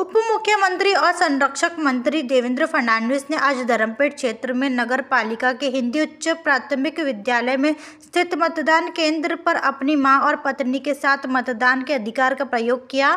उप मुख्यमंत्री और संरक्षक मंत्री देवेंद्र फडणवीस ने आज धर्मपेट क्षेत्र में नगर पालिका के हिंदी उच्च प्राथमिक विद्यालय में स्थित मतदान केंद्र पर अपनी मां और पत्नी के साथ मतदान के अधिकार का प्रयोग किया